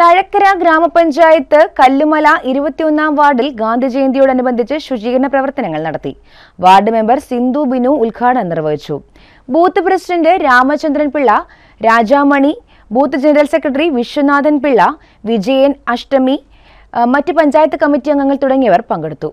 തഴക്കര ഗ്രാമപഞ്ചായത്ത് കല്ലുമല ഇരുപത്തിയൊന്നാം വാർഡിൽ ഗാന്ധി ജയന്തിയോടനുബന്ധിച്ച് ശുചീകരണ പ്രവർത്തനങ്ങൾ നടത്തി വാർഡ് മെമ്പർ സിന്ധു ബിനു ഉദ്ഘാടനം നിർവഹിച്ചു booth president Ramachandran Pillai Rajamani booth general secretary Viswanathan Pillai Vijayan Ashtami മറ്റ് പഞ്ചായത്ത് കമ്മിറ്റി അംഗങ്ങൾ തുടങ്ങിയവർ പങ്കെടുത്തു